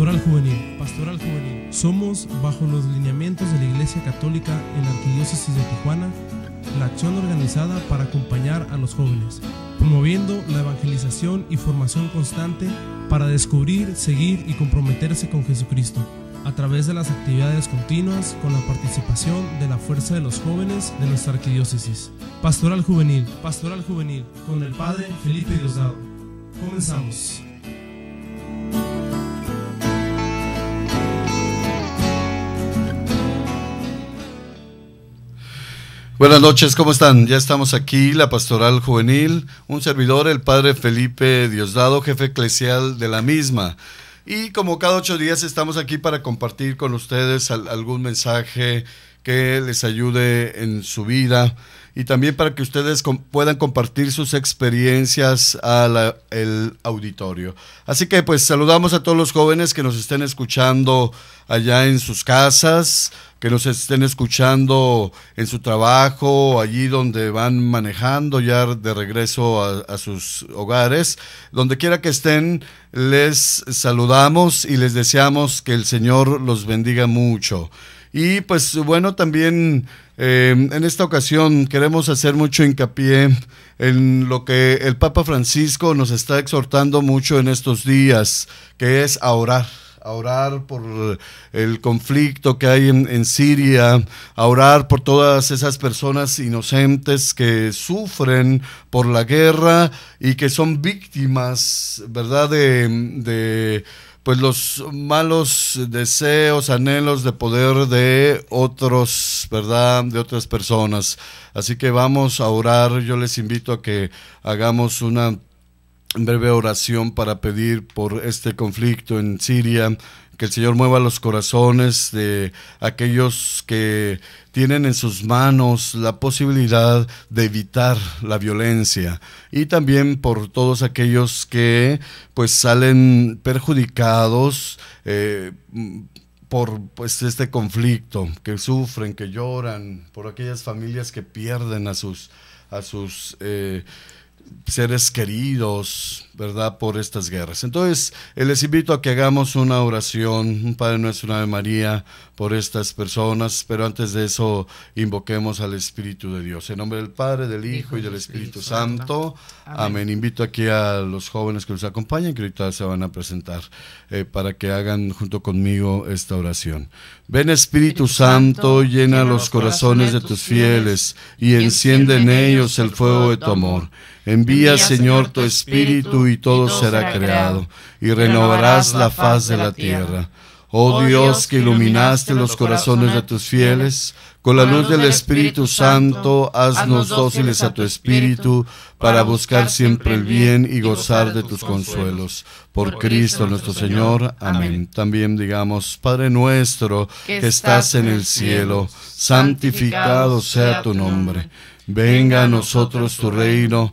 Pastoral Juvenil. Pastoral Juvenil. Somos, bajo los lineamientos de la Iglesia Católica en la Arquidiócesis de Tijuana, la acción organizada para acompañar a los jóvenes, promoviendo la evangelización y formación constante para descubrir, seguir y comprometerse con Jesucristo a través de las actividades continuas con la participación de la fuerza de los jóvenes de nuestra arquidiócesis. Pastoral Juvenil, Pastoral Juvenil, con el Padre Felipe Diosdado. Comenzamos. Buenas noches, ¿cómo están? Ya estamos aquí, la Pastoral Juvenil, un servidor, el Padre Felipe Diosdado, jefe eclesial de la misma. Y como cada ocho días estamos aquí para compartir con ustedes algún mensaje que les ayude en su vida y también para que ustedes puedan compartir sus experiencias al auditorio. Así que pues saludamos a todos los jóvenes que nos estén escuchando allá en sus casas que nos estén escuchando en su trabajo, allí donde van manejando ya de regreso a, sus hogares. Donde quiera que estén, les saludamos y les deseamos que el Señor los bendiga mucho. Y pues bueno, también eh, en esta ocasión queremos hacer mucho hincapié en lo que el Papa Francisco nos está exhortando mucho en estos días, que es a orar a orar por el conflicto que hay en, Siria, a orar por todas esas personas inocentes que sufren por la guerra y que son víctimas, ¿verdad? De, de pues los malos deseos, anhelos de poder de otros, ¿verdad? De otras personas. Así que vamos a orar. Yo les invito a que hagamos una breve oración para pedir por este conflicto en Siria, que el Señor mueva los corazones de aquellos que tienen en sus manos la posibilidad de evitar la violencia y también por todos aquellos que pues salen perjudicados eh, por pues, este conflicto, que sufren, que lloran, por aquellas familias que pierden a sus, a sus eh, seres queridos, ¿verdad? Por estas guerras. Entonces, eh, les invito a que hagamos una oración, un Padre Nuestro, una Ave María, por estas personas, pero antes de eso invoquemos al Espíritu de Dios. En nombre del Padre, del Hijo, y del Espíritu, Santo. Amén. Invito aquí a los jóvenes que nos acompañan, que ahorita se van a presentar, eh, para que hagan junto conmigo esta oración. Ven Espíritu, Santo, llena los corazones de tus fieles y enciende en ellos el fuego de tu amor. Envía, Señor, tu Espíritu y todo, será creado, y renovarás la faz de la tierra. Oh, oh Dios, que iluminaste los corazones de tus fieles, con la luz del Espíritu Santo, haznos dóciles a tu Espíritu, para buscar siempre el bien y gozar de tus consuelos. Por Cristo nuestro Señor. Amén. También digamos, Padre nuestro, que estás en el cielo, santificado sea tu nombre. Venga a nosotros tu reino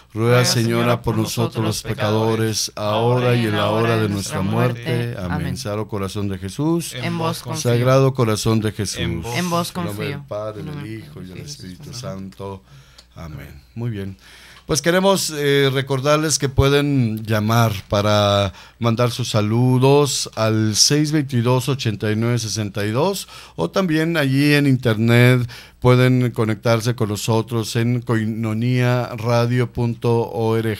Ruega, Señora, por nosotros los pecadores, ahora y en la hora de nuestra muerte. Amén. Sagrado corazón de Jesús. En vos confío. Sagrado corazón de Jesús. En vos confío. En nombre del Padre, el Hijo y el Espíritu Santo. Amén. Muy bien. Pues queremos eh, recordarles que pueden llamar para mandar sus saludos al 622-8962 o también allí en internet pueden conectarse con nosotros en coinoniaradio.org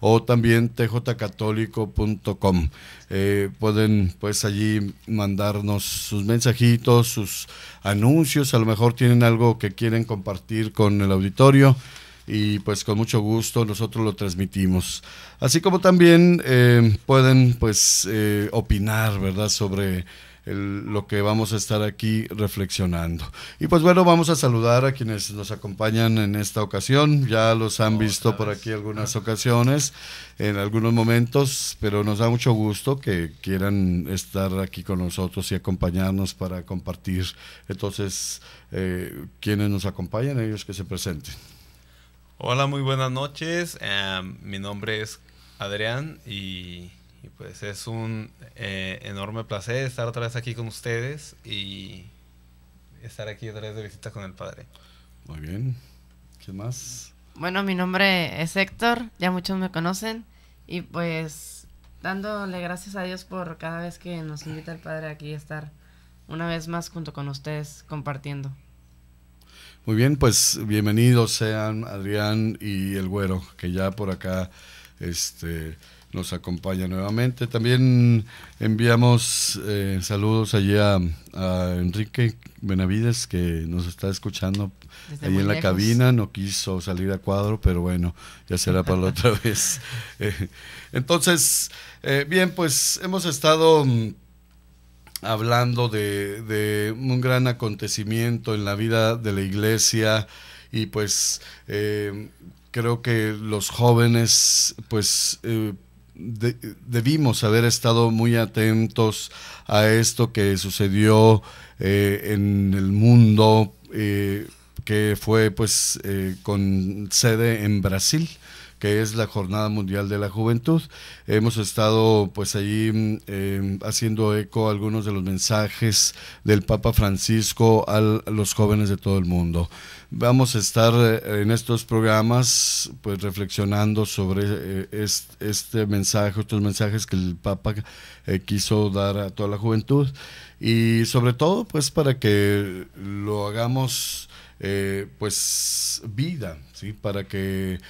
o también tjcatólico.com. Eh, pueden pues allí mandarnos sus mensajitos, sus anuncios, a lo mejor tienen algo que quieren compartir con el auditorio y pues con mucho gusto nosotros lo transmitimos. Así como también eh, pueden pues eh, opinar, ¿verdad? Sobre lo que vamos a estar aquí reflexionando. Y pues bueno, vamos a saludar a quienes nos acompañan en esta ocasión. Ya los han visto por aquí algunas ocasiones, en algunos momentos, pero nos da mucho gusto que quieran estar aquí con nosotros y acompañarnos para compartir. Entonces, eh, quienes nos acompañan, ellos que se presenten. Hola, muy buenas noches. Em, mi nombre es Adrián y y pues es un eh, enorme placer estar otra vez aquí con ustedes y estar aquí otra vez de visita con el padre. Muy bien. ¿qué más? Bueno, mi nombre es Héctor, ya muchos me conocen y pues dándole gracias a Dios por cada vez que nos invita el padre aquí a estar una vez más junto con ustedes compartiendo. Muy bien, pues bienvenidos sean Adrián y el Güero, que ya por acá este nos acompaña nuevamente. También enviamos eh, saludos allí a, Enrique Benavides, que nos está escuchando ahí en la cabina. No quiso salir a cuadro, pero bueno, ya será para la otra vez. Eh, entonces, eh, bien, pues hemos estado mm, hablando de, un gran acontecimiento en la vida de la iglesia y pues creo que los jóvenes pues debimos haber estado muy atentos a esto que sucedió eh, en el mundo, eh, que fue pues eh, con sede en Brasil que es la Jornada Mundial de la Juventud. Hemos estado pues allí em, haciendo eco a algunos de los mensajes del Papa Francisco a los jóvenes de todo el mundo. Vamos a estar eh, en estos programas pues reflexionando sobre eh, este mensaje, estos mensajes que el Papa eh, quiso dar a toda la juventud y sobre todo pues para que lo hagamos pues vida, para que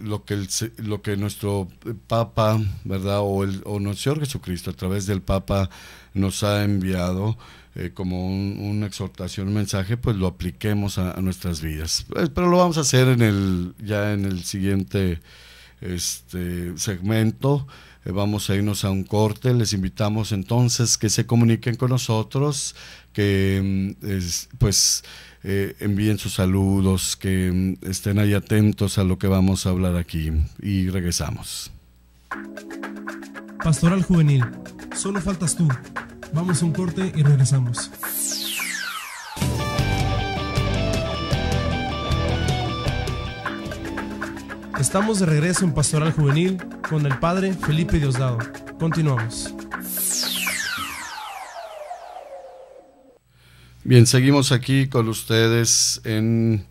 lo, que lo que nuestro Papa, ¿verdad? O, el, o nuestro Señor Jesucristo a través del Papa nos ha enviado, eh, como una exhortación, un mensaje, pues lo apliquemos a, nuestras vidas. Eh, pero lo vamos a hacer en el, ya en el siguiente este, segmento. Eh, vamos a irnos a un corte. Les invitamos entonces que se comuniquen con nosotros, que mm, pues envíen sus saludos, que mm, estén ahí atentos a lo que vamos a hablar aquí. Y regresamos. Pastoral Juvenil, solo faltas tú. Vamos a un corte y regresamos. Estamos de regreso en Pastoral Juvenil con el padre Felipe Diosdado. Continuamos. Bien, seguimos aquí con ustedes en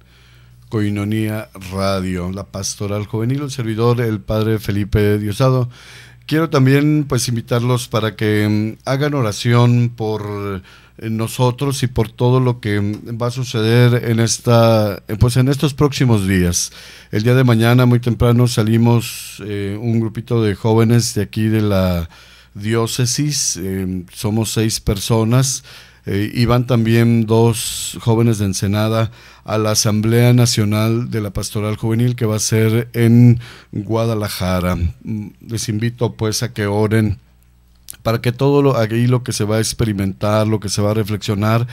Coinonía Radio, la Pastoral Juvenil, el servidor, el padre Felipe Diosdado. Quiero también pues invitarlos para que mm, hagan oración por eh, nosotros y por todo lo que mm, va a suceder en esta eh, pues en estos próximos días. El día de mañana muy temprano salimos eh, un grupito de jóvenes de aquí de la diócesis, somos seis personas y eh, van también dos jóvenes de Ensenada a la Asamblea Nacional de la Pastoral Juvenil que va a ser en Guadalajara. Mm, les invito pues a que oren para que todo lo, lo que se va a experimentar, lo que se va a reflexionar,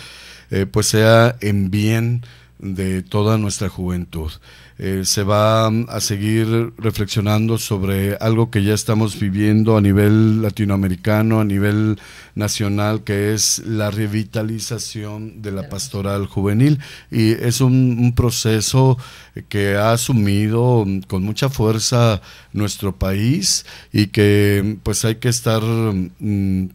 eh, pues sea en bien de toda nuestra juventud. Eh, se va a seguir reflexionando sobre algo que ya estamos viviendo a nivel latinoamericano, a nivel nacional, que es la revitalización de la pastoral juvenil. Y es un, proceso que ha asumido con mucha fuerza nuestro país y que pues hay que estar... Mm,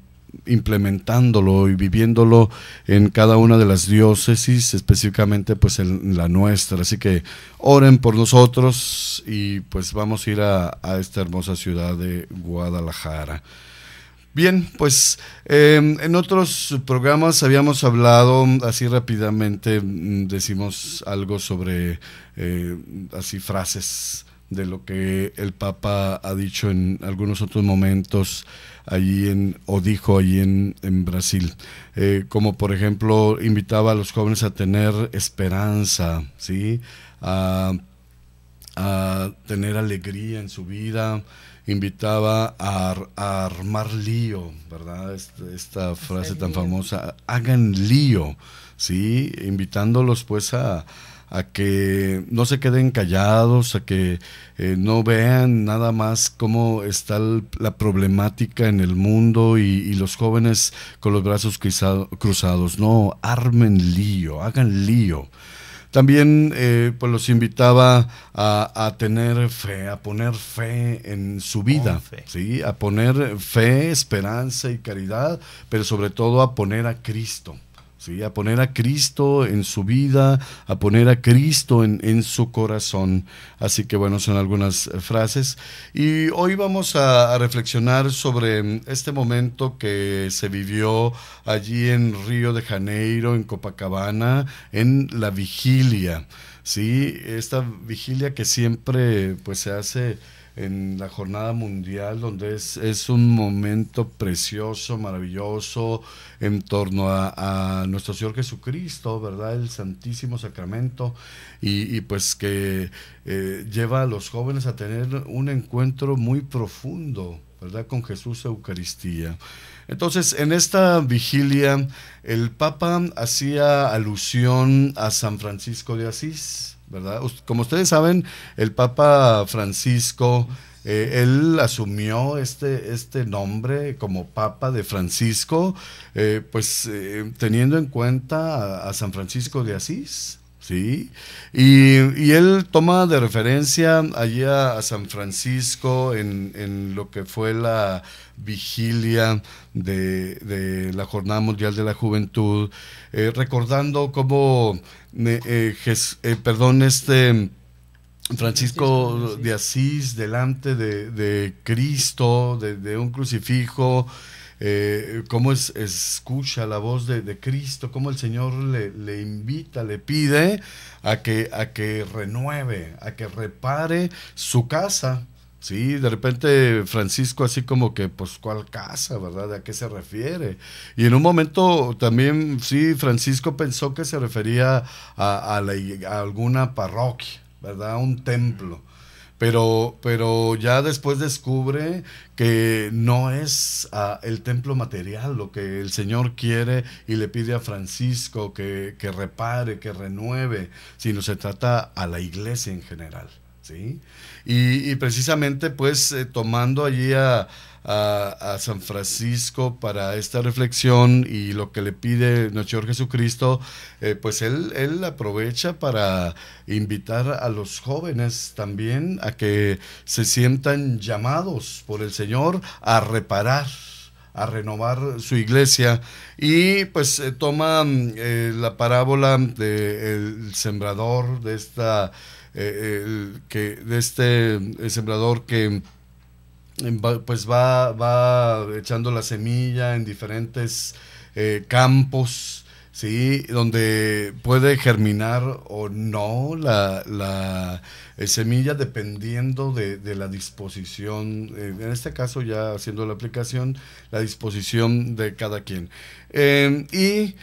implementándolo y viviéndolo en cada una de las diócesis, específicamente pues en la nuestra. Así que oren por nosotros y pues vamos a ir a, esta hermosa ciudad de Guadalajara. Bien, pues em, en otros programas habíamos hablado así rápidamente, mm, decimos algo sobre eh, así frases de lo que el Papa ha dicho en algunos otros momentos allí en, o dijo allí en, Brasil. Eh, como por ejemplo, invitaba a los jóvenes a tener esperanza, ¿sí? a, a tener alegría en su vida, invitaba a, armar lío, ¿verdad? Este, esta, frase tan famosa, hagan lío, ¿sí? Invitándolos pues a, a que no se queden callados, a que eh, no vean nada más cómo está la problemática en el mundo y, los jóvenes con los brazos cruzados. No, armen lío, hagan lío. También eh, pues los invitaba a, a, tener fe, a poner fe en su vida, ¿sí? a poner fe, esperanza y caridad, pero sobre todo a poner a Cristo. ¿sí? a poner a Cristo en su vida, a poner a Cristo en, su corazón. Así que bueno, son algunas frases. Y hoy vamos a, reflexionar sobre mm, este momento que se vivió allí en Río de Janeiro, en Copacabana, en la vigilia. ¿sí? Esta vigilia que siempre pues, se hace en la jornada mundial, donde es, un momento precioso, maravilloso, en torno a, nuestro Señor Jesucristo, ¿verdad? El Santísimo Sacramento, y, pues que eh, lleva a los jóvenes a tener un encuentro muy profundo, ¿verdad? Con Jesús Eucaristía. Entonces, en esta vigilia, el Papa hacía alusión a San Francisco de Asís, como ustedes saben, el Papa Francisco, eh, él asumió este, este nombre como Papa de Francisco, eh, pues eh, teniendo en cuenta a San Francisco de Asís. ¿sí? Y, él toma de referencia allí a, San Francisco en, lo que fue la vigilia de, la Jornada Mundial de la Juventud, eh, recordando cómo, eh, eh, perdón, este... Francisco, de Asís delante de, Cristo, de un crucifijo, eh, cómo es, escucha la voz de, Cristo, cómo el Señor le, invita, le pide a que, a que renueve, a que repare su casa. Sí, de repente Francisco así como que, pues, ¿cuál casa, verdad? ¿A qué se refiere? Y en un momento también, sí, Francisco pensó que se refería a, alguna parroquia, ¿verdad? A un templo pero, ya después descubre que no es ah, el templo material lo que el Señor quiere y le pide a Francisco que, repare, que renueve, sino se trata a la iglesia en general. ¿sí? Y, precisamente pues eh, tomando allí a, a, San Francisco para esta reflexión y lo que le pide nuestro Señor Jesucristo, eh, pues él, él aprovecha para invitar a los jóvenes también a que se sientan llamados por el Señor a reparar a renovar su iglesia y pues eh, toma mm, eh, la parábola del sembrador de esta que de este sembrador que pues va, va echando la semilla en diferentes eh, campos, ¿sí? Donde puede germinar o no la, eh, semilla dependiendo de, la disposición, eh, en este caso ya haciendo la aplicación, la disposición de cada quien. Em, y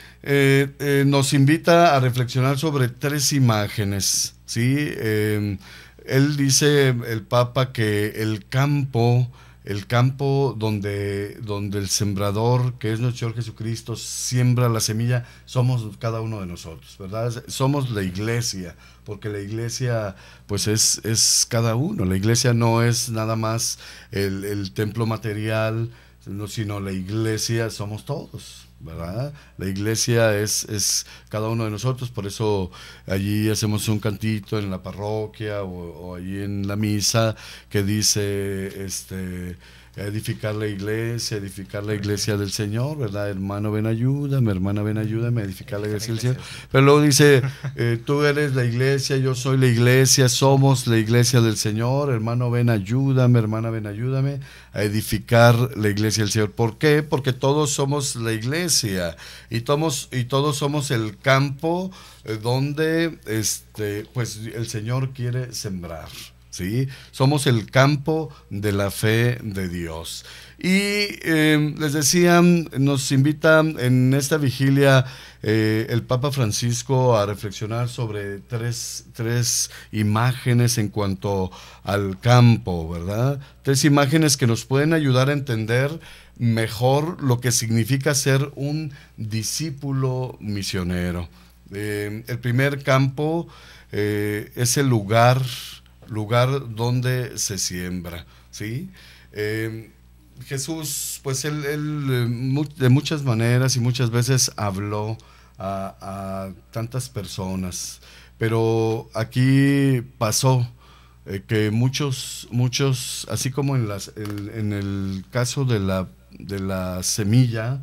nos invita a reflexionar sobre tres imágenes, ¿sí? Em, él dice, el Papa, que el campo, el campo donde, donde el sembrador, que es nuestro Señor Jesucristo, siembra la semilla, somos cada uno de nosotros, ¿verdad? Somos la iglesia, porque la iglesia, pues es, es cada uno. La iglesia no es nada más el, el templo material, sino la iglesia somos todos, ¿verdad? La iglesia es, cada uno de nosotros, por eso allí hacemos un cantito en la parroquia o, o allí en la misa que dice, este, edificar la iglesia, edificar la iglesia del Señor, ¿verdad? Hermano, ven ayúdame, hermana, ven ayúdame a edificar la iglesia del Señor. Pero luego dice, eh, tú eres la iglesia, yo soy la iglesia, somos la iglesia del Señor, hermano, ven ayúdame, hermana, ven ayúdame a edificar la iglesia del Señor. ¿Por qué? Porque todos somos la iglesia y todos, y todos somos el campo eh, donde este, pues, el Señor quiere sembrar. Somos el campo de la fe de Dios. Y em, les decía, nos invita en esta vigilia eh, el Papa Francisco a reflexionar sobre tres, imágenes en cuanto al campo, ¿verdad? Tres imágenes que nos pueden ayudar a entender mejor lo que significa ser un discípulo misionero. Em, el primer campo eh, es el lugar lugar donde se siembra, ¿sí? Eh, Jesús, pues él, eh, de muchas maneras y muchas veces habló a, tantas personas, pero aquí pasó eh, que muchos, muchos, así como en, el, en el caso de la, de la semilla,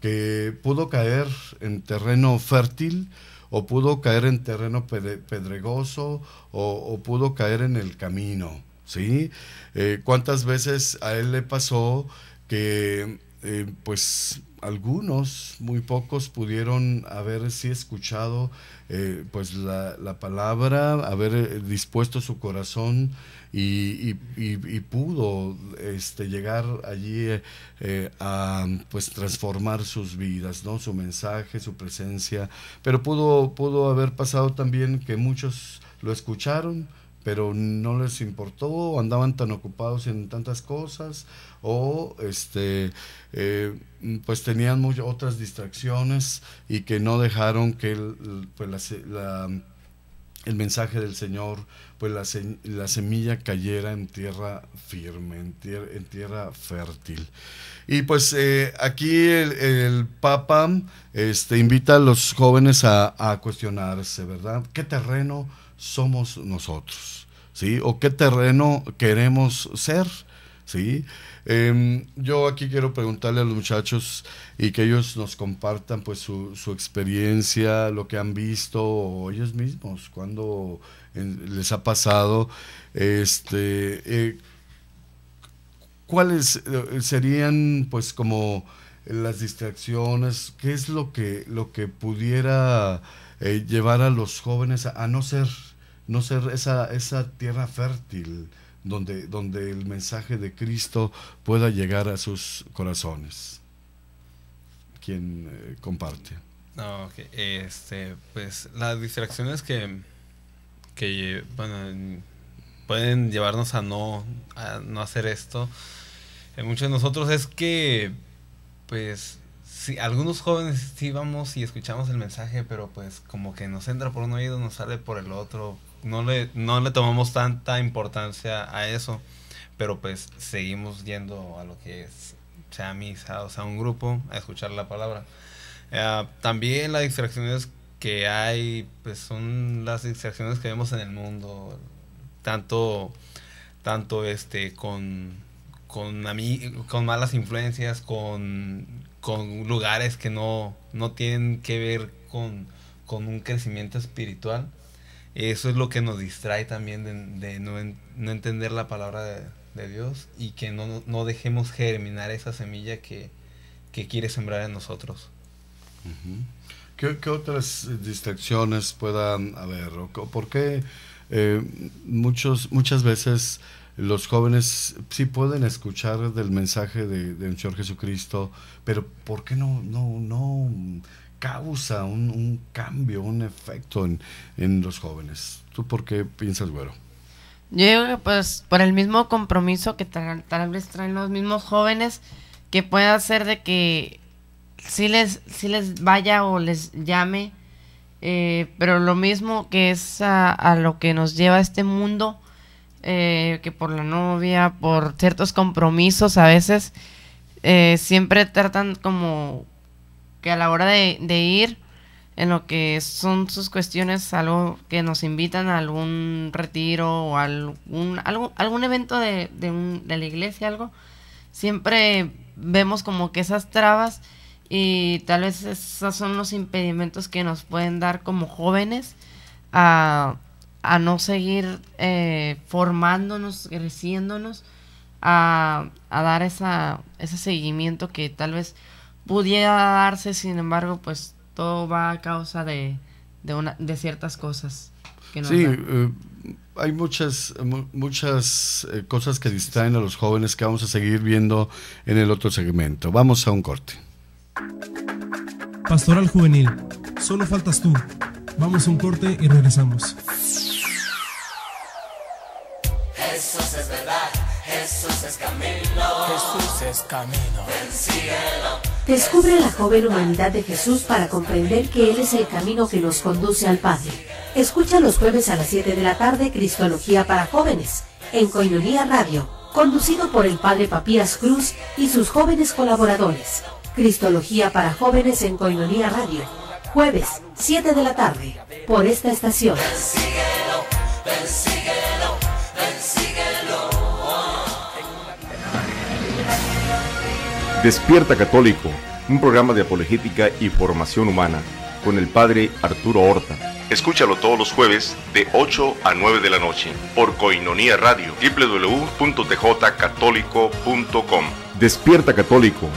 que pudo caer en terreno fértil, o pudo caer en terreno pedregoso o, pudo caer en el camino, ¿sí? Eh, ¿Cuántas veces a él le pasó que, eh, pues, algunos, muy pocos, pudieron haber sí escuchado eh, pues la, la, palabra, haber dispuesto su corazón y, pudo este, llegar allí eh, a pues transformar sus vidas, ¿no? Su mensaje, su presencia, pero pudo, pudo haber pasado también que muchos lo escucharon, pero no les importó, andaban tan ocupados en tantas cosas o este eh, pues tenían muchas otras distracciones y que no dejaron que el, el pues, mensaje del Señor pues, la, semilla cayera en tierra firme, en tierra, fértil. Y pues eh, aquí el, Papa este, invita a los jóvenes a, a cuestionarse, ¿verdad? ¿Qué terreno somos nosotros? ¿Sí? ¿O qué terreno queremos ser? ¿sí? Em, yo aquí quiero preguntarle a los muchachos y que ellos nos compartan pues su, experiencia, lo que han visto ellos mismos, cuando les ha pasado, este, eh, cuáles eh, serían pues como las distracciones, qué es lo que, lo que pudiera eh, llevar a los jóvenes a, a, no ser, no ser esa, esa tierra fértil donde, donde el mensaje de Cristo pueda llegar a sus corazones. Quien eh, comparte. No, este, pues las distracciones que, bueno, pueden llevarnos a no, a no hacer esto, en muchos de nosotros es que, pues, sí, algunos jóvenes sí vamos y escuchamos el mensaje, pero pues como que nos entra por un oído, nos sale por el otro, no le, no le tomamos tanta importancia a eso, pero pues seguimos yendo a lo que es sea misa o sea un grupo a escuchar la palabra. Ah, también las distracciones que hay, pues son las distracciones que vemos en el mundo, tanto, tanto este, con, con, con malas influencias, con, con lugares que no, no tienen que ver con, con un crecimiento espiritual eso es lo que nos distrae también de, no, entender la palabra de, Dios y que no, dejemos germinar esa semilla que, quiere sembrar en nosotros. ¿Qué, otras eh, distracciones puedan haber? ¿Por qué eh, muchos, muchas veces los jóvenes sí pueden escuchar del mensaje del de Señor Jesucristo, pero ¿por qué no, no, no causa un, cambio, un efecto en, los jóvenes. ¿Tú por qué piensas, güero? Yo digo que pues por el mismo compromiso que tal, vez traen los mismos jóvenes, que pueda ser de que sí les, si les vaya o les llame, eh, pero lo mismo que es a, lo que nos lleva a este mundo, eh, que por la novia, por ciertos compromisos a veces, eh, siempre tratan como que a la hora de, ir en lo que son sus cuestiones, algo que nos invitan a algún retiro o algún, algún evento de, la iglesia, algo, siempre vemos como que esas trabas y tal vez esos son los impedimentos que nos pueden dar como jóvenes a, a no seguir eh, formándonos, creciéndonos, a, dar esa, ese seguimiento que tal vez pudiera darse, sin embargo, pues todo va a causa de, de, una, de ciertas cosas. sí, eh, hay muchas, muchas eh, cosas que distraen a los jóvenes que vamos a seguir viendo en el otro segmento. Vamos a un corte. Pastoral Juvenil, solo faltas tú. Vamos a un corte y regresamos. Jesús es verdad, Jesús es camino. Jesús es camino. Descubre la joven humanidad de Jesús para comprender que Él es el camino que nos conduce al Padre. Escucha los jueves a las 7 de la tarde Cristología para Jóvenes en Coinonía Radio, conducido por el Padre Papías Cruz y sus jóvenes colaboradores. Cristología para Jóvenes en Coinonía Radio, jueves 7 de la tarde, por esta estación. Despierta Católico, un programa de apologética y formación humana con el padre Arturo Horta. Escúchalo todos los jueves de 8 a 9 de la noche por Coinonía Radio, www.tjcatólico.com. Despierta Católico,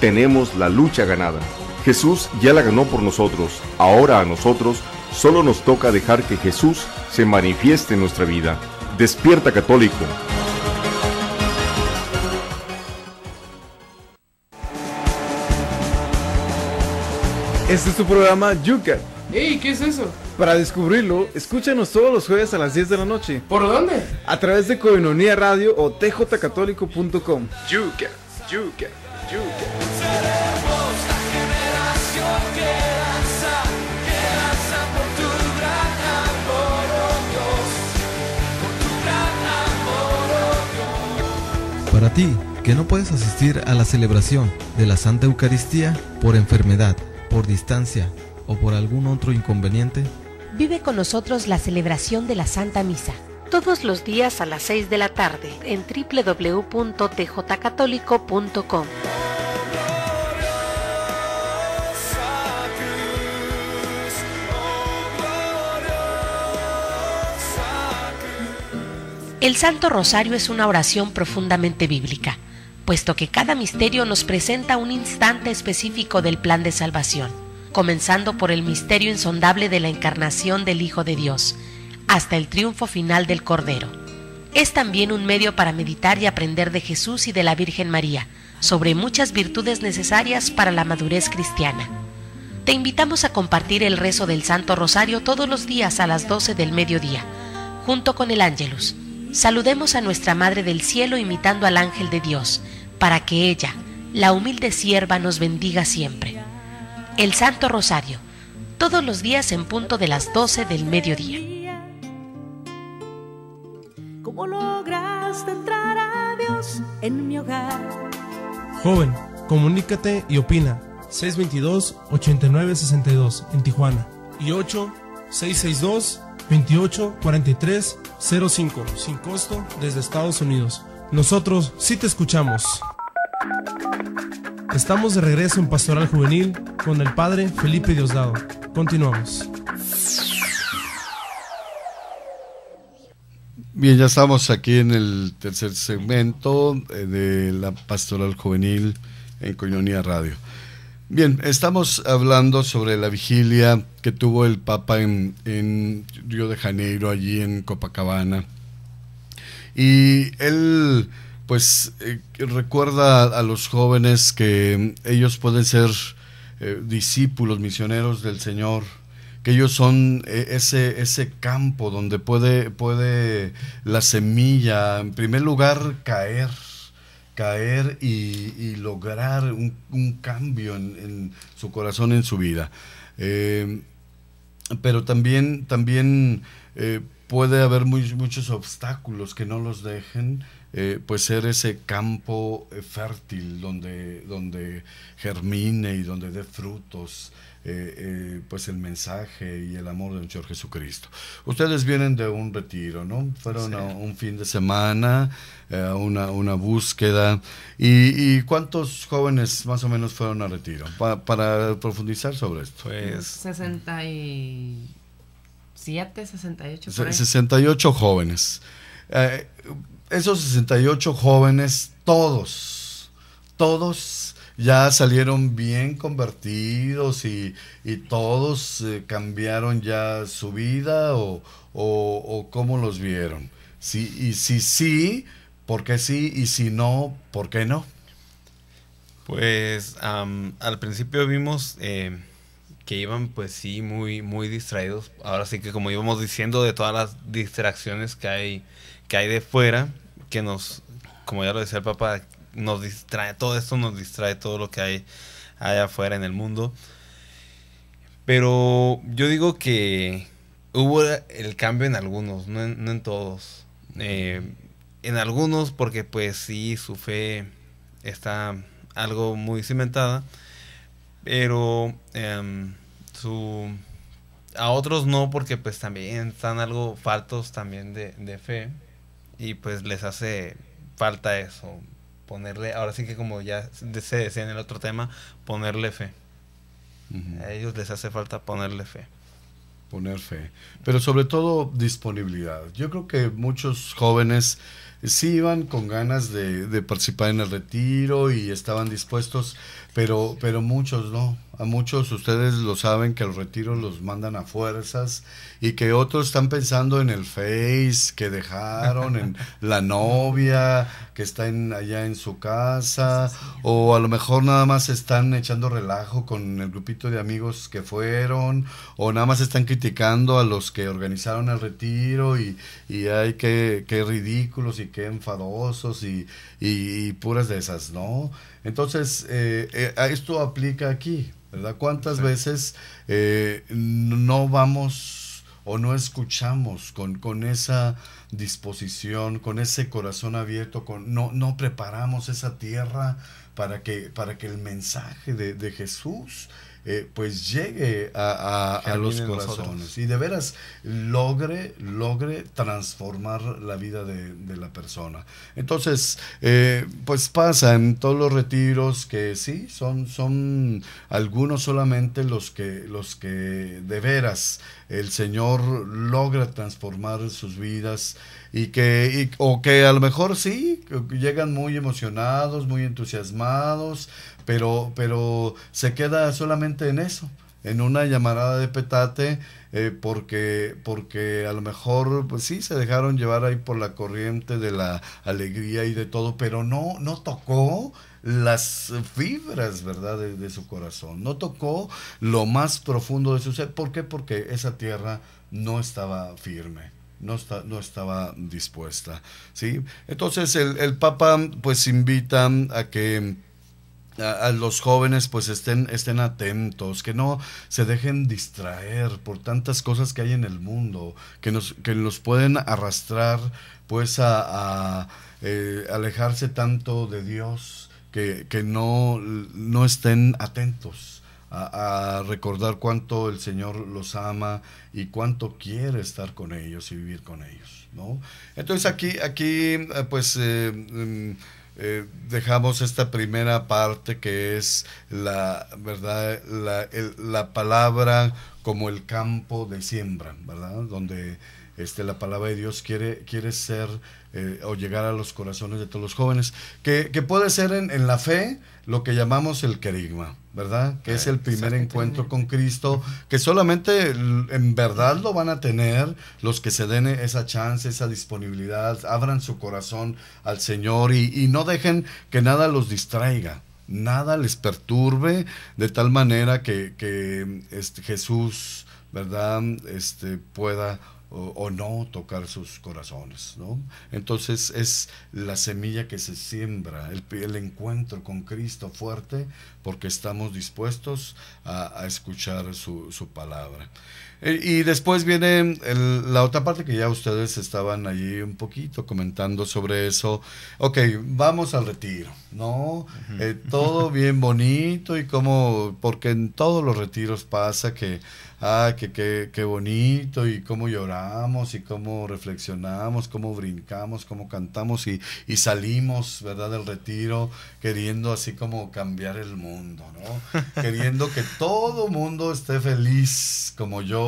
tenemos la lucha ganada. Jesús ya la ganó por nosotros, ahora a nosotros solo nos toca dejar que Jesús se manifieste en nuestra vida. Despierta Católico. Este es tu programa Yuca. ¿Y ¿Qué es eso? Para descubrirlo, escúchanos todos los jueves a las 10 de la noche. ¿Por dónde? A través de Coinonía Radio o tjcatólico.com. Yucat, Dios. Para ti, que no puedes asistir a la celebración de la Santa Eucaristía por enfermedad por distancia o por algún otro inconveniente, vive con nosotros la celebración de la Santa Misa. Todos los días a las 6 de la tarde en www.tjcatólico.com. El Santo Rosario es una oración profundamente bíblica puesto que cada misterio nos presenta un instante específico del plan de salvación, comenzando por el misterio insondable de la encarnación del Hijo de Dios, hasta el triunfo final del Cordero. Es también un medio para meditar y aprender de Jesús y de la Virgen María, sobre muchas virtudes necesarias para la madurez cristiana. Te invitamos a compartir el rezo del Santo Rosario todos los días a las 12 del mediodía, junto con el Ángelus saludemos a nuestra Madre del Cielo imitando al ángel de Dios, para que ella, la humilde sierva, nos bendiga siempre. El Santo Rosario, todos los días en punto de las 12 del mediodía. ¿Cómo lograste entrar a Dios en mi hogar? Joven, comunícate y opina. 622-8962 en Tijuana y 8-662-2843 05, sin costo, desde Estados Unidos. Nosotros sí te escuchamos. Estamos de regreso en Pastoral Juvenil con el padre Felipe Diosdado. Continuamos. Bien, ya estamos aquí en el tercer segmento eh, de la Pastoral Juvenil en Coñonía Radio. Bien, estamos hablando sobre la vigilia que tuvo el Papa en, Río de Janeiro, allí en Copacabana. Y él, pues, eh, recuerda a los jóvenes que ellos pueden ser eh, discípulos, misioneros del Señor, que ellos son eh, ese, ese campo donde puede, puede la semilla, en primer lugar, caer caer y, lograr un, cambio en, su corazón, en su vida. Eh, pero también, también eh, puede haber muchos obstáculos que no los dejen eh, pues ser ese campo eh, fértil donde, donde germine y donde dé frutos eh, pues el mensaje y el amor del Señor Jesucristo. Ustedes vienen de un retiro, ¿no? Fueron un fin de semana, una, búsqueda. Y, cuántos jóvenes más o menos fueron a retiro? para profundizar sobre esto. Pues sesenta 67, 68. 68 jóvenes esos 68 jóvenes, todos, todos ya salieron bien convertidos y, todos eh, cambiaron ya su vida o, cómo los vieron. Sí, y si sí, ¿por qué sí? Y si no, ¿por qué no? Pues al principio vimos eh, que iban pues sí muy, muy distraídos. Ahora sí que como íbamos diciendo de todas las distracciones que hay que hay de fuera que nos, como ya lo decía el papá, nos distrae, todo esto nos distrae, todo lo que hay allá afuera en el mundo. Pero yo digo que hubo el cambio en algunos, no en, todos. Eh, en algunos porque pues sí, su fe está algo muy cimentada, pero em, su... A otros no porque pues también están algo faltos también de, de fe y pues les hace falta eso, ponerle, ahora sí que como ya se decía en el otro tema, ponerle fe. A ellos les hace falta ponerle fe. Poner fe, pero sobre todo disponibilidad. Yo creo que muchos jóvenes sí iban con ganas de, de participar en el retiro y estaban dispuestos, pero, pero muchos no, a muchos ustedes lo saben que los retiros los mandan a fuerzas y que otros están pensando en el Face que dejaron, en la novia que está allá en su casa, o a lo mejor nada más están echando relajo con el grupito de amigos que fueron, o nada más están criticando a los que organizaron el retiro y, y hay que, ridículos y qué enfadosos y puras de esas, ¿no? Entonces, eh, eh, esto aplica aquí, ¿verdad? ¿Cuántas veces eh, no vamos o no escuchamos con, esa disposición, con ese corazón abierto, con, no, preparamos esa tierra para que, para que el mensaje de Jesús eh, pues llegue a, los corazones y de veras logre, logre transformar la vida de, la persona. Entonces, eh, pues pasa en todos los retiros que sí, son, son algunos solamente los que, los que de veras el Señor logra transformar sus vidas y que, o que a lo mejor sí, llegan muy emocionados, muy entusiasmados, pero, pero se queda solamente en eso en una llamarada de petate eh, porque, porque a lo mejor pues sí se dejaron llevar ahí por la corriente de la alegría y de todo, pero no, no tocó las fibras, ¿verdad?, de, su corazón. No tocó lo más profundo de su ser. ¿Por qué? Porque esa tierra no estaba firme. No, no, estaba dispuesta. ¿sí? Entonces el, Papa pues invita a que a, los jóvenes pues estén, estén atentos, que no se dejen distraer por tantas cosas que hay en el mundo, que nos, que los pueden arrastrar pues a, eh, alejarse tanto de Dios, que, no, no estén atentos a, recordar cuánto el Señor los ama y cuánto quiere estar con ellos y vivir con ellos. ¿no? Entonces aquí, aquí eh, pues... Eh, mm, eh, dejamos esta primera parte que es la verdad la, palabra como el campo de siembra verdad donde este la palabra de Dios quiere quiere ser eh, o llegar a los corazones de todos los jóvenes, que, puede ser en, la fe lo que llamamos el querigma, ¿verdad? Que es eh, el primer encuentro con Cristo, que solamente en verdad lo van a tener los que se den esa chance, esa disponibilidad, abran su corazón al Señor y, no dejen que nada los distraiga nada les perturbe de tal manera que, que este, Jesús, ¿verdad?, este, pueda o, no tocar sus corazones. ¿no? Entonces es la semilla que se siembra, el, el encuentro con Cristo fuerte, porque estamos dispuestos a, escuchar su, su palabra. Eh, y después viene la otra parte que ya ustedes estaban ahí un poquito comentando sobre eso. Ok, vamos al retiro, ¿no? Eh, todo bien bonito y como, porque en todos los retiros pasa que, ah, que, bonito y cómo lloramos y cómo reflexionamos, cómo brincamos, cómo cantamos y, y salimos, ¿verdad? Del retiro queriendo así como cambiar el mundo, ¿no? queriendo que todo mundo esté feliz como yo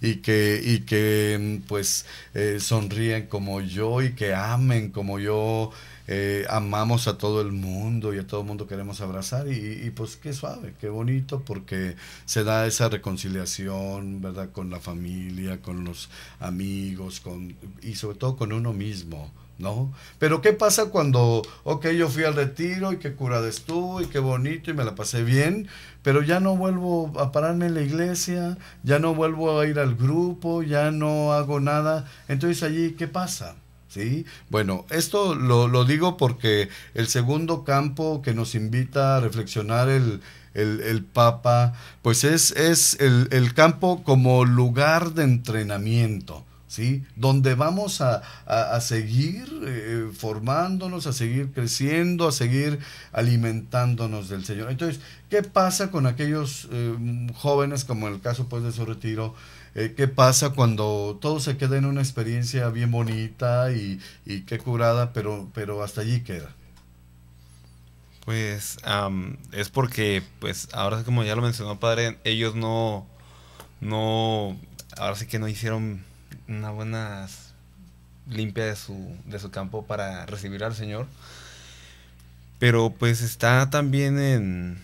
y, que, y que pues eh, sonríen como yo y que amen como yo. Eh, amamos a todo el mundo y a todo el mundo queremos abrazar y, y, pues qué suave, qué bonito porque se da esa reconciliación, ¿verdad? Con la familia, con los amigos, con, y sobre todo con uno mismo. ¿no? Pero ¿qué pasa cuando, ok, yo fui al retiro y qué curada estuvo y qué bonito y me la pasé bien, pero ya no vuelvo a pararme en la iglesia, ya no vuelvo a ir al grupo, ya no hago nada? Entonces allí, ¿qué pasa? ¿Sí? Bueno, esto lo, digo porque el segundo campo que nos invita a reflexionar el, Papa, pues es, es el campo como lugar de entrenamiento. ¿sí? Donde vamos a, seguir eh, eh, formándonos, a seguir creciendo, a seguir alimentándonos del Señor. Entonces, ¿qué pasa con aquellos eh, jóvenes, como en el caso pues, de su retiro? ¿Qué pasa cuando todo se queda en una experiencia bien bonita y, y qué curada, pero, pero hasta allí queda? Pues es porque, pues ahora como ya lo mencionó padre, ellos no, no, ahora sí que no hicieron una buena limpia de su, de su campo para recibir al Señor. Pero pues está también en,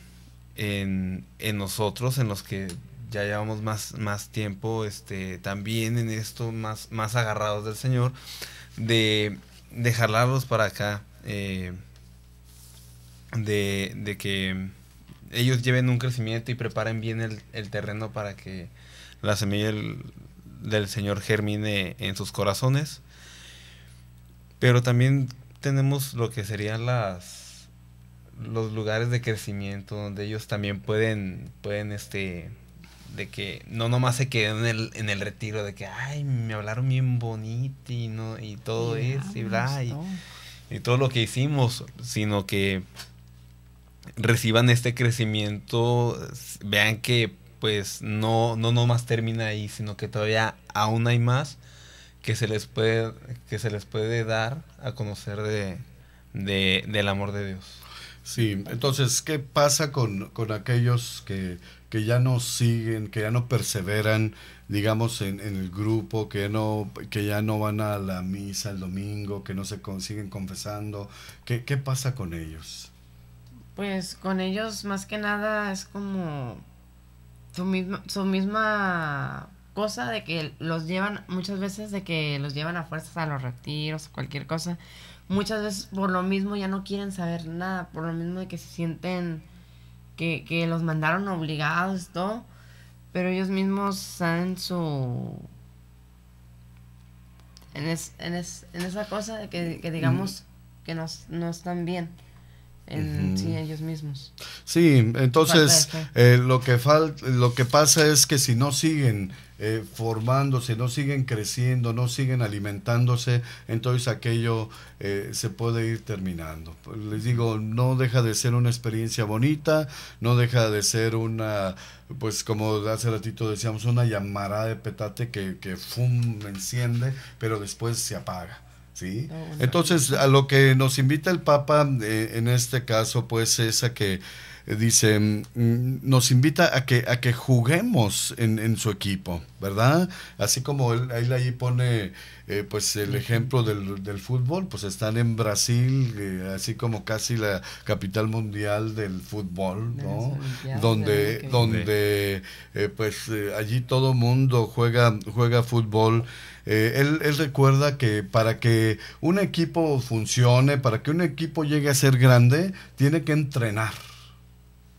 en, nosotros, en los que ya llevamos más, más tiempo, este, también en esto, más, más agarrados del Señor, de, dejarlos para acá, eh, de, que ellos lleven un crecimiento y preparen bien el, terreno para que la semilla del Señor germine en sus corazones. Pero también tenemos lo que serían las los lugares de crecimiento donde ellos también pueden pueden este de que no nomás se queden en el, en el retiro de que ay me hablaron bien bonito y no todo eso y, bla, y todo lo que hicimos sino que reciban este crecimiento vean que pues no, no más termina ahí, sino que todavía aún hay más que se les puede, que se les puede dar a conocer del amor de Dios. Sí, entonces, ¿qué pasa con, aquellos que, que, ya no siguen, que ya no perseveran, digamos, en, en, el grupo, que, no, que ya no van a la misa el domingo, que no se consiguen siguen confesando? ¿Qué pasa con ellos? Pues con ellos más que nada es como su misma, cosa de que los llevan, muchas veces de que los llevan a fuerzas a los retiros, o cualquier cosa. Muchas veces por lo mismo ya no quieren saber nada, por lo mismo de que se sienten que, que los mandaron obligados, todo. Pero ellos mismos saben su... En, es, en, esa cosa de que, digamos mm. que no, no están bien sí ellos mismos. Sí, entonces eh, lo que lo que pasa es que si no siguen eh, formándose, no siguen creciendo, no siguen alimentándose, entonces aquello eh, se puede ir terminando. Pues, les digo, no deja de ser una experiencia bonita, no deja de ser una, pues como hace ratito decíamos, una llamarada de petate que, que enciende, pero después se apaga. ¿sí? Entonces, a lo que nos invita el Papa eh, en este caso, pues es a que eh, dice, mm, nos invita a que, a que juguemos en, en su equipo, ¿verdad? Así como él, ahí pone eh, pues el ejemplo del, fútbol, pues están en Brasil, así como casi la capital mundial del fútbol, ¿no? Donde, donde pues allí todo mundo juega, juega fútbol eh, él, recuerda que para que un equipo funcione, para que un equipo llegue a ser grande, tiene que entrenar.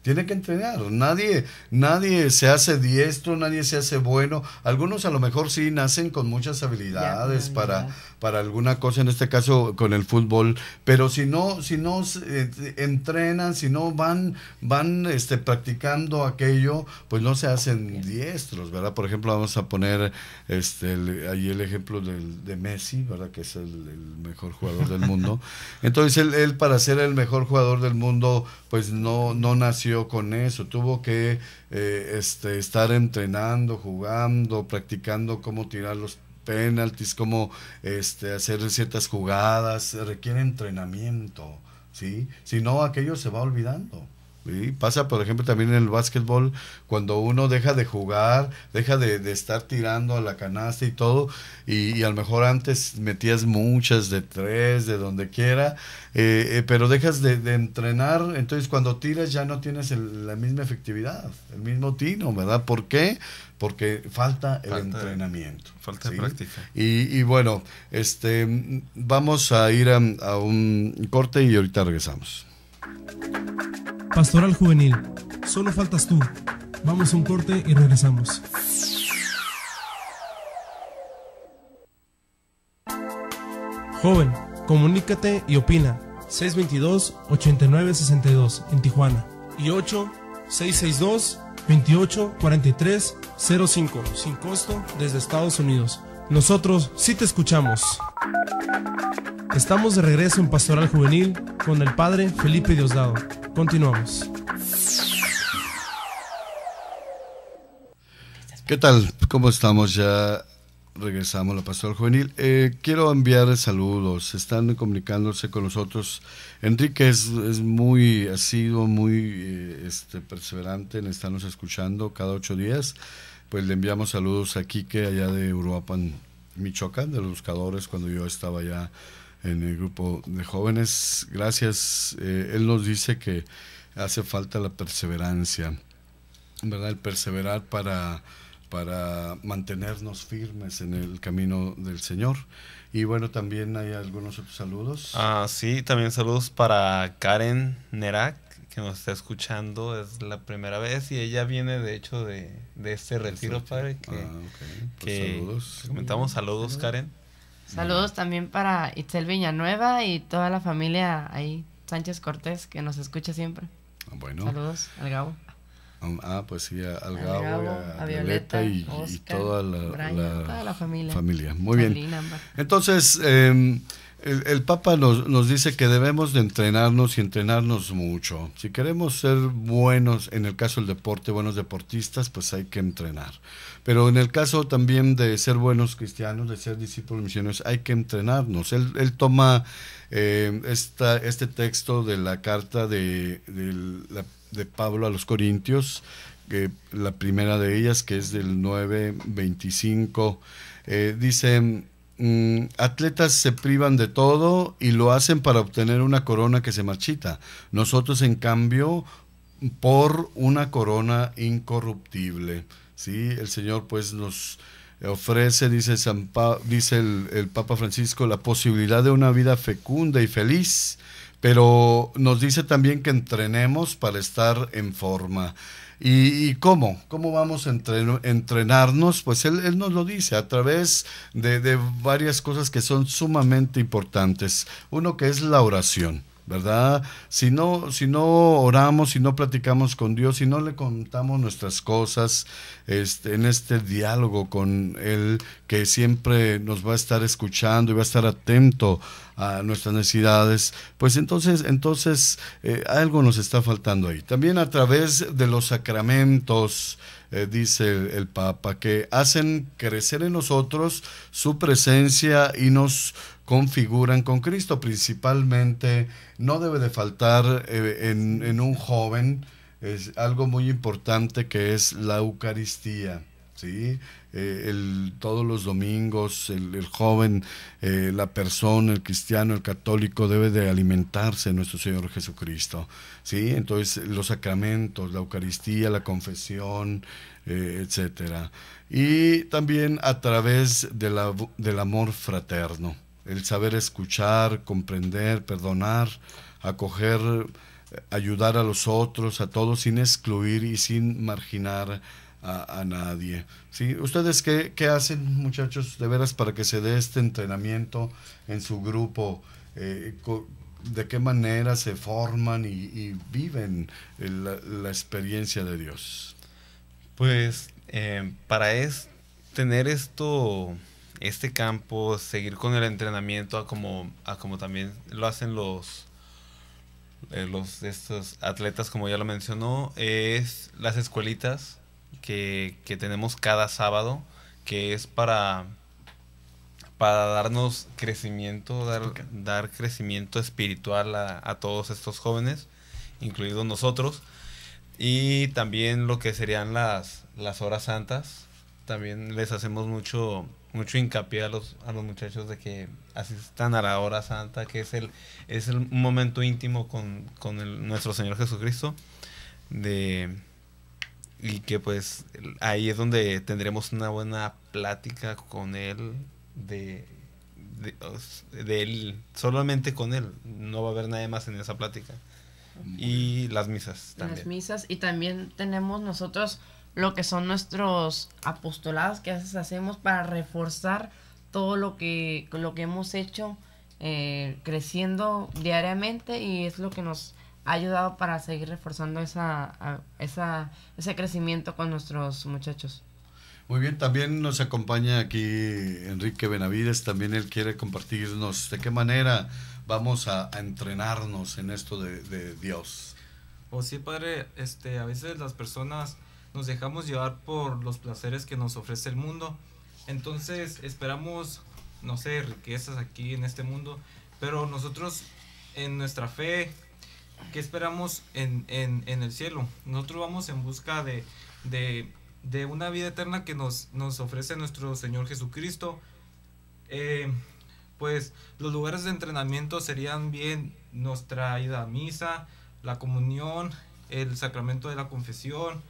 Tiene que entrenar. Nadie, nadie se hace diestro, nadie se hace bueno. Algunos a lo mejor sí nacen con muchas habilidades para para alguna cosa, en este caso con el fútbol, pero si no, si no eh, entrenan, si no van, van este, practicando aquello, pues no se hacen diestros, ¿verdad? Por ejemplo, vamos a poner este, ahí el ejemplo de Messi, ¿verdad? Que es el, mejor jugador del mundo. Entonces él, para ser el mejor jugador del mundo, pues no, no nació con eso, tuvo que eh, este, estar entrenando, jugando, practicando cómo tirar los penaltis, como este, hacer ciertas jugadas, requiere entrenamiento, ¿sí? Si no, aquello se va olvidando pasa, por ejemplo, también en el básquetbol, cuando uno deja de jugar, deja de, estar tirando a la canasta y todo, y, y, a lo mejor antes metías muchas de tres, de donde quiera, eh, eh, pero dejas de, entrenar, entonces cuando tiras ya no tienes la misma efectividad, el mismo tino, ¿verdad? ¿Por qué? Porque falta, el entrenamiento. falta práctica. Y, y, bueno, este, vamos a ir a un corte y ahorita regresamos. Pastoral Juvenil. Solo faltas tú. Vamos a un corte y regresamos. Joven, comunícate y opina. 622-8962 en Tijuana y 8 662 2843 sin costo desde Estados Unidos. Nosotros sí te escuchamos. Estamos de regreso en Pastoral Juvenil con el padre Felipe Diosdado. Continuamos. ¿Qué tal? ¿Cómo estamos? Ya regresamos a la Pastoral Juvenil. Eh, quiero enviar saludos. Están comunicándose con nosotros. Enrique es, es muy sido muy eh, este, perseverante en estarnos escuchando cada ocho días. Pues le enviamos saludos aquí que allá de Uruapan, Michoacán, de los buscadores, cuando yo estaba ya en el grupo de jóvenes. Gracias. Eh, él nos dice que hace falta la perseverancia, ¿verdad? El perseverar para para mantenernos firmes en el camino del Señor. Y bueno, también hay algunos saludos. Ah, sí, también saludos para Karen Nerak, que nos está escuchando, es la primera vez y ella viene de hecho de, de este retiro, este padre. Que, ah, pues que saludos. Comentamos saludos, Karen. Saludos también para Itzel Viñanueva y toda la familia ahí, Sánchez Cortés, que nos escucha siempre. Ah, bueno. Saludos al Gabo. Ah, pues sí, al a, a, Violeta, y, toda la, familia. Muy bien. Entonces, em, el, Papa nos, dice que debemos de entrenarnos y entrenarnos mucho. Si queremos ser buenos, en el caso del deporte, buenos deportistas, pues hay que entrenar. Pero en el caso también de ser buenos cristianos, de ser discípulos misioneros, hay que entrenarnos. Él, toma em, este texto de la carta de, de la de Pablo a los Corintios, que eh, la primera de ellas, que es del 9.25, eh, dice, mm, atletas se privan de todo y lo hacen para obtener una corona que se marchita. Nosotros, en cambio, por una corona incorruptible. ¿sí? El Señor pues nos ofrece, dice, San dice el, el Papa Francisco, la posibilidad de una vida fecunda y feliz pero nos dice también que entrenemos para estar en forma. ¿Y, cómo? ¿Cómo vamos a entrenarnos? Pues él, nos lo dice a través de, varias cosas que son sumamente importantes. Uno que es la oración. ¿verdad? Si no, si no oramos, si no platicamos con Dios, si no le contamos nuestras cosas este, en este diálogo con Él, que siempre nos va a estar escuchando y va a estar atento a nuestras necesidades, pues entonces, entonces eh, algo nos está faltando ahí. También a través de los sacramentos, eh, dice el Papa, que hacen crecer en nosotros su presencia y nos configuran con Cristo. Principalmente no debe de faltar eh, en, un joven es algo muy importante que es la Eucaristía. ¿sí? Eh, todos los domingos el, joven, eh, la persona, el cristiano, el católico debe de alimentarse en nuestro Señor Jesucristo. ¿sí? Entonces los sacramentos, la Eucaristía, la confesión, etcétera Y también a través de del amor fraterno el saber escuchar, comprender, perdonar, acoger, ayudar a los otros, a todos, sin excluir y sin marginar a, nadie. ¿sí? ¿Ustedes qué, hacen, muchachos, de veras, para que se dé este entrenamiento en su grupo? Eh, ¿De qué manera se forman y, viven la, la, experiencia de Dios? Pues eh, para es tener esto este campo, seguir con el entrenamiento a como, como también lo hacen los, eh, los estos atletas, como ya lo mencionó, es las escuelitas que, tenemos cada sábado, que es para, para darnos crecimiento, dar, dar crecimiento espiritual a, todos estos jóvenes, incluidos nosotros. Y también lo que serían las, las horas santas. También les hacemos mucho mucho hincapié a los, muchachos de que asistan a la hora santa, que es el, es el momento íntimo con, el, nuestro Señor Jesucristo. De, y que pues ahí es donde tendremos una buena plática con Él, de, de, Él, solamente con Él. No va a haber nadie más en esa plática. Y las misas también. Las misas y también tenemos nosotros lo que son nuestros apostolados que a veces hacemos para reforzar todo lo que, lo que hemos hecho eh, creciendo diariamente y es lo que nos ha ayudado para seguir reforzando esa, esa, ese crecimiento con nuestros muchachos. Muy bien, también nos acompaña aquí Enrique Benavides, también él quiere compartirnos de qué manera vamos a, entrenarnos en esto de, Dios. O oh, sí, padre, este, a veces las personas nos dejamos llevar por los placeres que nos ofrece el mundo. Entonces esperamos, no sé, riquezas aquí en este mundo, pero nosotros en nuestra fe, ¿qué esperamos en, el cielo? Nosotros vamos en busca de, una vida eterna que nos, nos ofrece nuestro Señor Jesucristo. Eh, pues los lugares de entrenamiento serían bien nuestra ida a misa, la comunión, el sacramento de la confesión,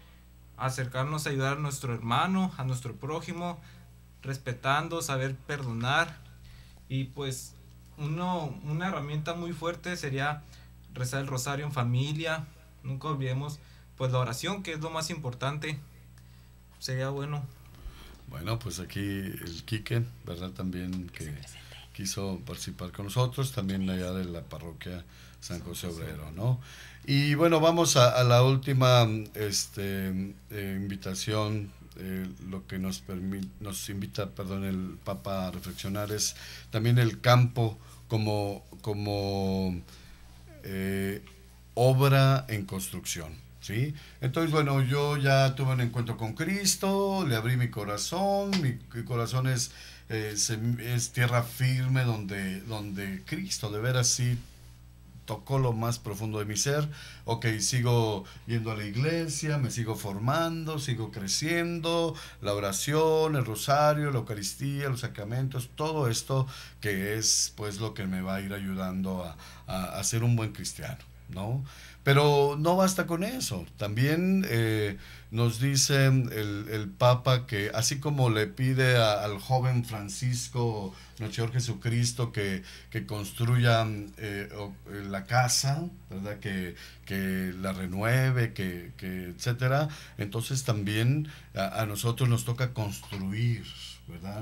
acercarnos a ayudar a nuestro hermano, a nuestro prójimo, respetando, saber perdonar. Y pues uno, una herramienta muy fuerte sería rezar el rosario en familia. Nunca olvidemos pues la oración, que es lo más importante. Sería bueno. Bueno, pues aquí el Quique, ¿verdad? También que quiso participar con nosotros, también allá de la parroquia San José Obrero, ¿no? Y bueno, vamos a, la última este, eh, invitación. Eh, lo que nos, nos invita perdón, el Papa a reflexionar es también el campo como, como eh, obra en construcción. ¿sí? Entonces, bueno, yo ya tuve un encuentro con Cristo, le abrí mi corazón, mi, corazón es, es, tierra firme donde, donde Cristo de veras sí tocó lo más profundo de mi ser. Ok, sigo yendo a la iglesia, me sigo formando, sigo creciendo, la oración, el rosario, la Eucaristía, los sacramentos, todo esto que es pues lo que me va a ir ayudando a, a ser un buen cristiano, ¿no? Pero no basta con eso. También eh, nos dice el, Papa que así como le pide al joven Francisco, nuestro Señor Jesucristo, que, que construya eh, eh, la casa, ¿verdad? Que, que la renueve, que, que etcétera. Entonces también a nosotros nos toca construir,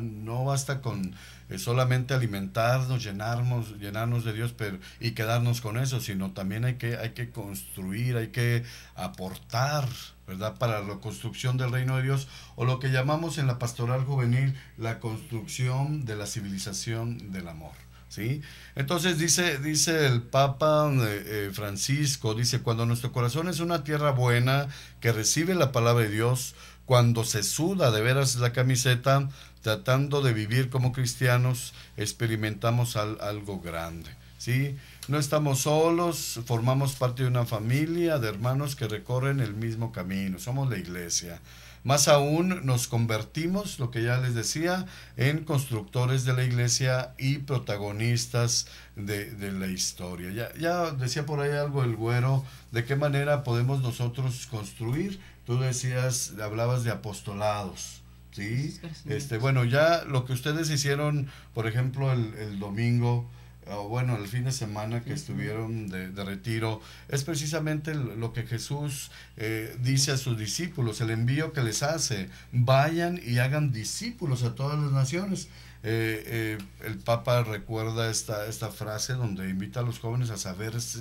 no basta con eh, solamente alimentarnos, llenarnos, llenarnos de Dios pero, y quedarnos con eso, sino también hay que, hay que construir, hay que aportar, ¿verdad? Para la construcción del reino de Dios o lo que llamamos en la pastoral juvenil la construcción de la civilización del amor. ¿Sí? Entonces dice, dice el Papa eh, eh, Francisco, dice, cuando nuestro corazón es una tierra buena que recibe la palabra de Dios, cuando se suda de veras la camiseta, tratando de vivir como cristianos, experimentamos algo grande. ¿sí? No estamos solos, formamos parte de una familia de hermanos que recorren el mismo camino, somos la iglesia. Más aún nos convertimos, lo que ya les decía, en constructores de la iglesia y protagonistas de, la historia. Ya, ya decía por ahí algo el güero, de qué manera podemos nosotros construir. Tú decías, hablabas de apostolados. Sí, este, bueno, ya lo que ustedes hicieron, por ejemplo, el, el domingo, o bueno, el fin de semana que estuvieron de, de, retiro, es precisamente lo que Jesús eh, dice a sus discípulos, el envío que les hace, vayan y hagan discípulos a todas las naciones. Eh, eh, el Papa recuerda esta, esta frase donde invita a los jóvenes a saberse,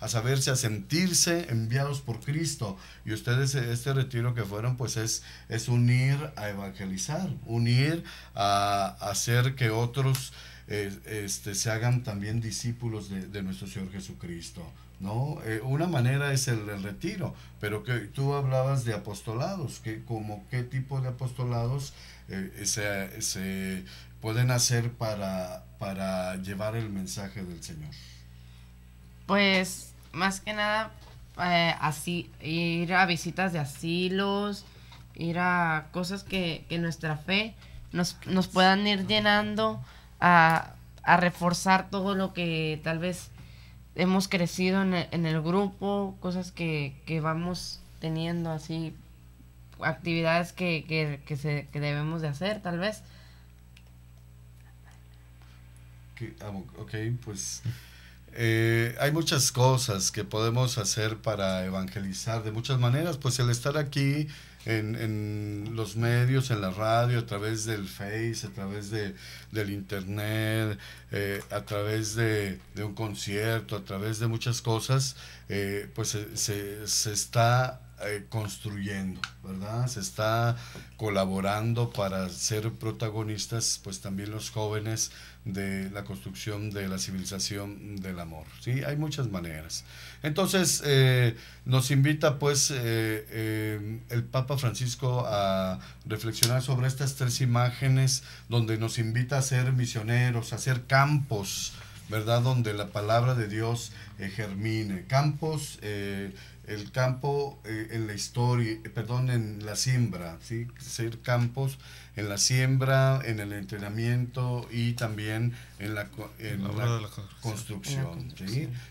a, saberse, a sentirse enviados por Cristo. Y ustedes, este retiro que fueron, pues es, es unir a evangelizar, unir a, hacer que otros eh, este, se hagan también discípulos de, nuestro Señor Jesucristo. ¿no? una manera es el, retiro, pero que tú hablabas de apostolados, que como qué tipo de apostolados eh, se, pueden hacer para, para llevar el mensaje del Señor? Pues más que nada, eh, así, ir a visitas de asilos, ir a cosas que, nuestra fe nos, nos, puedan ir llenando a, reforzar todo lo que tal vez hemos crecido en el, grupo, cosas que, que vamos teniendo así actividades que, se, que debemos de hacer, tal vez. Ah, ok, pues eh, hay muchas cosas que podemos hacer para evangelizar de muchas maneras, pues el estar aquí en, en los medios, en la radio, a través del Face, a través de, del Internet, eh, a través de, un concierto, a través de muchas cosas, eh, pues se, se está eh, construyendo, ¿verdad? Se está colaborando para ser protagonistas, pues también los jóvenes de la construcción de la civilización del amor, ¿sí? Hay muchas maneras. Entonces, eh, nos invita pues eh, el Papa Francisco a reflexionar sobre estas tres imágenes donde nos invita a ser misioneros, a ser campos, ¿verdad? Donde la palabra de Dios germine. Campos el campo eh, en la historia, perdón, en la siembra, ¿sí? ser campos en la siembra, en el entrenamiento y también en la, en la, construcción,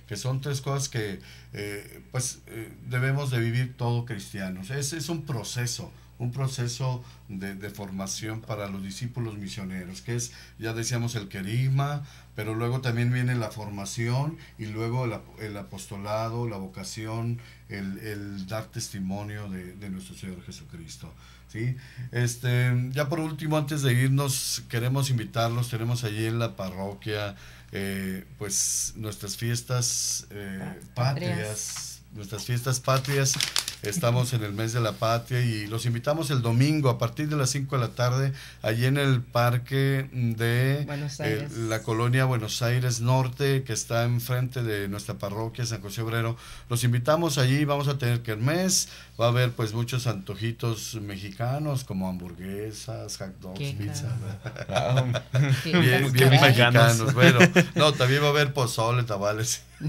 que son tres cosas que eh, pues eh, debemos de vivir todos cristianos. Es, es un proceso, un proceso de, formación para los discípulos misioneros, que es, ya decíamos, el querigma, pero luego también viene la formación y luego el, apostolado, la vocación, el, dar testimonio de, nuestro Señor Jesucristo. ¿sí? Este, ya por último, antes de irnos, queremos invitarlos, tenemos allí en la parroquia eh, pues nuestras fiestas eh, patrias, nuestras fiestas patrias Estamos en el mes de la patria y los invitamos el domingo a partir de las 5 de la tarde allí en el parque de eh, la colonia Buenos Aires Norte que está enfrente de nuestra parroquia San José Obrero. Los invitamos allí, vamos a tener que mes va a haber pues muchos antojitos mexicanos como hamburguesas, hot dogs, pizza. bien, bien mexicanos. no, también va a haber pozole, tabales.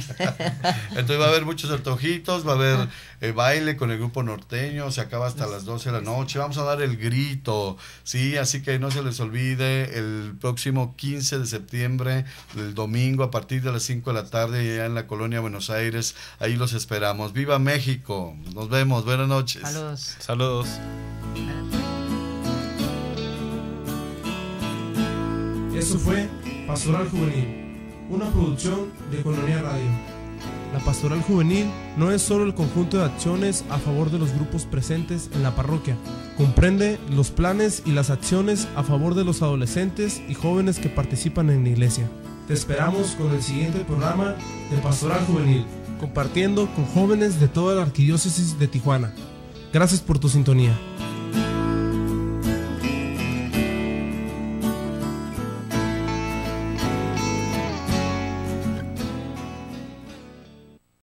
Entonces va a haber muchos antojitos, va a haber eh, baile con el grupo norteño, se acaba hasta las 12 de la noche, vamos a dar el grito, ¿sí? Así que no se les olvide, el próximo 15 de septiembre, el domingo, a partir de las 5 de la tarde, ya en la colonia Buenos Aires, ahí los esperamos. ¡Viva México! Nos vemos, buenas noches. Saludos. Saludos. Eso fue Pastoral Juvenil una producción de Colonia Radio. La pastoral juvenil no es solo el conjunto de acciones a favor de los grupos presentes en la parroquia, comprende los planes y las acciones a favor de los adolescentes y jóvenes que participan en la iglesia. Te esperamos con el siguiente programa de Pastoral Juvenil, compartiendo con jóvenes de toda la Arquidiócesis de Tijuana. Gracias por tu sintonía.